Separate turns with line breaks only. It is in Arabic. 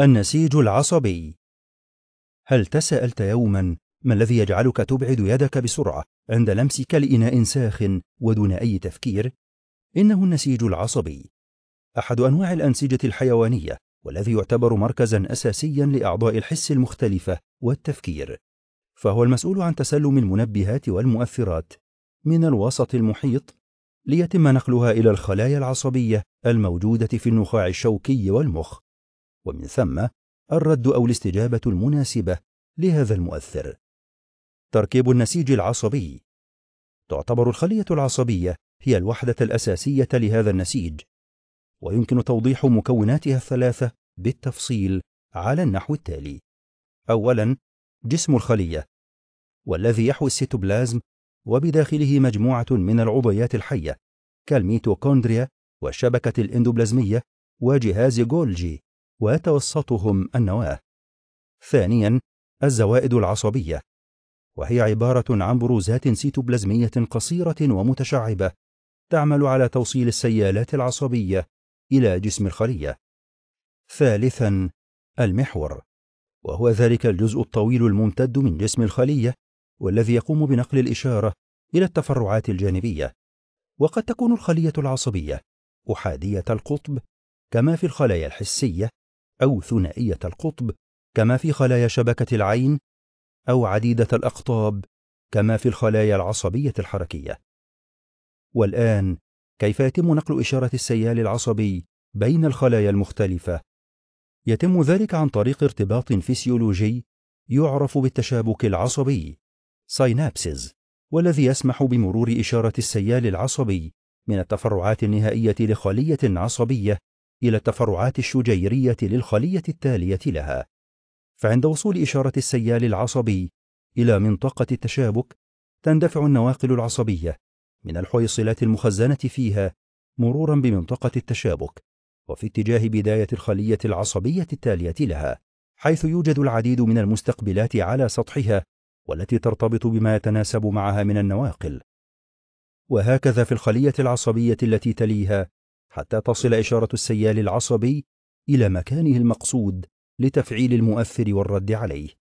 النسيج العصبي هل تساءلت يوما ما الذي يجعلك تبعد يدك بسرعه عند لمسك لاناء ساخن ودون اي تفكير انه النسيج العصبي احد انواع الانسجه الحيوانيه والذي يعتبر مركزا اساسيا لاعضاء الحس المختلفه والتفكير فهو المسؤول عن تسلم المنبهات والمؤثرات من الوسط المحيط ليتم نقلها الى الخلايا العصبيه الموجوده في النخاع الشوكي والمخ ومن ثم الرد أو الاستجابة المناسبة لهذا المؤثر تركيب النسيج العصبي تعتبر الخلية العصبية هي الوحدة الأساسية لهذا النسيج ويمكن توضيح مكوناتها الثلاثة بالتفصيل على النحو التالي أولا جسم الخلية والذي يحوي السيتوبلازم وبداخله مجموعة من العضيات الحية كالميتوكوندريا والشبكة الإندوبلازمية وجهاز جولجي ويتوسطهم النواه ثانيا الزوائد العصبيه وهي عباره عن بروزات سيتوبلازميه قصيره ومتشعبه تعمل على توصيل السيالات العصبيه الى جسم الخليه ثالثا المحور وهو ذلك الجزء الطويل الممتد من جسم الخليه والذي يقوم بنقل الاشاره الى التفرعات الجانبيه وقد تكون الخليه العصبيه احاديه القطب كما في الخلايا الحسيه أو ثنائية القطب كما في خلايا شبكة العين أو عديدة الأقطاب كما في الخلايا العصبية الحركية. والآن كيف يتم نقل إشارة السيال العصبي بين الخلايا المختلفة؟ يتم ذلك عن طريق ارتباط فسيولوجي يعرف بالتشابك العصبي سينابسز والذي يسمح بمرور إشارة السيال العصبي من التفرعات النهائية لخلية عصبية إلى التفرعات الشجيرية للخلية التالية لها فعند وصول إشارة السيال العصبي إلى منطقة التشابك تندفع النواقل العصبية من الحويصلات المخزنة فيها مرورا بمنطقة التشابك وفي اتجاه بداية الخلية العصبية التالية لها حيث يوجد العديد من المستقبلات على سطحها والتي ترتبط بما يتناسب معها من النواقل وهكذا في الخلية العصبية التي تليها حتى تصل إشارة السيال العصبي إلى مكانه المقصود لتفعيل المؤثر والرد عليه